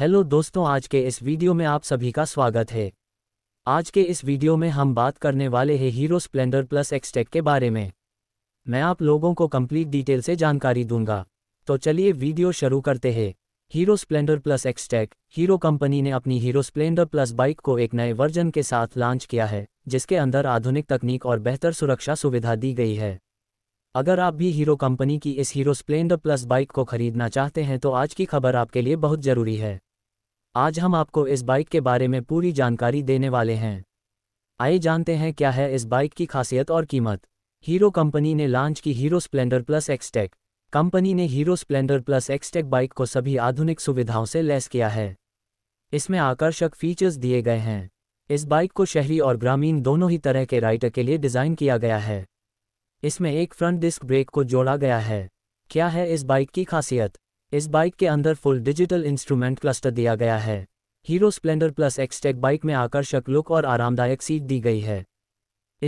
hello दोस्तों आज के इस वीडियो में आप सभी का स्वागत है आज के इस वीडियो में हम बात करने वाले हैं हीरो स्प्लेंडर प्लस एक्सटेक के बारे में मैं आप लोगों को कंप्लीट डिटेल से जानकारी दूंगा तो चलिए वीडियो शुरू करते हैं Hero Splendor plus Xtec Hero company ने अपनी हीरो स्प्लेंडर प्लस बाइक को एक नए वर्जन के साथ लॉन्च किया है जिसके अंदर आधुनिक तकनीक और बेहतर सुरक्षा सुविधा दी गई है अगर आप भी हीरो कंपनी की इस हीरो स्प्लेंडर प्लस बाइक को खरीदना चाहते हैं तो आज की खबर आपके लिए बहुत ज़रूरी है आज हम आपको इस बाइक के बारे में पूरी जानकारी देने वाले हैं आइए जानते हैं क्या है इस बाइक की खासियत और कीमत हीरो कंपनी ने लॉन्च की Hero Splendor plus Xtec company ने Hero Splendor plus Xtec bike को सभी आधुनिक सुविधाओं से लैस किया है इसमें आकर्षक फीचर्स दिए गए हैं इस बाइक को शहरी और ग्रामीण दोनों ही तरह के राइडर के लिए डिज़ाइन किया गया है इसमें एक फ्रंट डिस्क ब्रेक को जोड़ा गया है क्या है इस बाइक की खासियत इस बाइक के अंदर फुल डिजिटल इंस्ट्रूमेंट क्लस्टर दिया गया है Hero Splendor plus Xtec bike में आकर्षक लुक और आरामदायक सीट दी गई है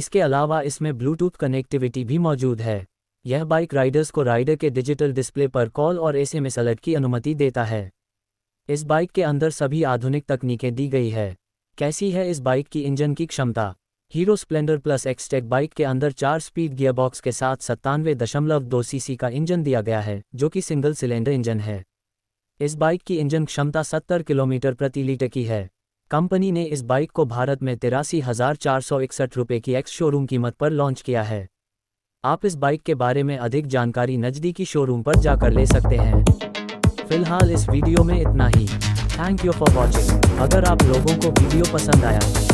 इसके अलावा इसमें ब्लूटूथ कनेक्टिविटी भी मौजूद है यह बाइक राइडर्स को राइडर के डिजिटल डिस्प्ले पर कॉल और एस एम की अनुमति देता है इस बाइक के अंदर सभी आधुनिक तकनीकें दी गई है कैसी है इस बाइक की इंजन की क्षमता Hero Splendor plus Xtec bike के अंदर चार स्पीड गियरबॉक्स के साथ सत्तानवे दशमलव दो सीसी का इंजन दिया गया है जो कि सिंगल सिलेंडर इंजन है इस बाइक की इंजन क्षमता 70 किलोमीटर प्रति लीटर की है कंपनी ने इस बाइक को भारत में तिरासी हजार चार सौ इकसठ रुपये की एक्स शोरूम कीमत पर लॉन्च किया है आप इस बाइक के बारे में अधिक जानकारी नज़दीकी शोरूम पर जाकर ले सकते हैं फिलहाल इस वीडियो में इतना ही थैंक यू फॉर वॉचिंग अगर आप लोगों को वीडियो पसंद आया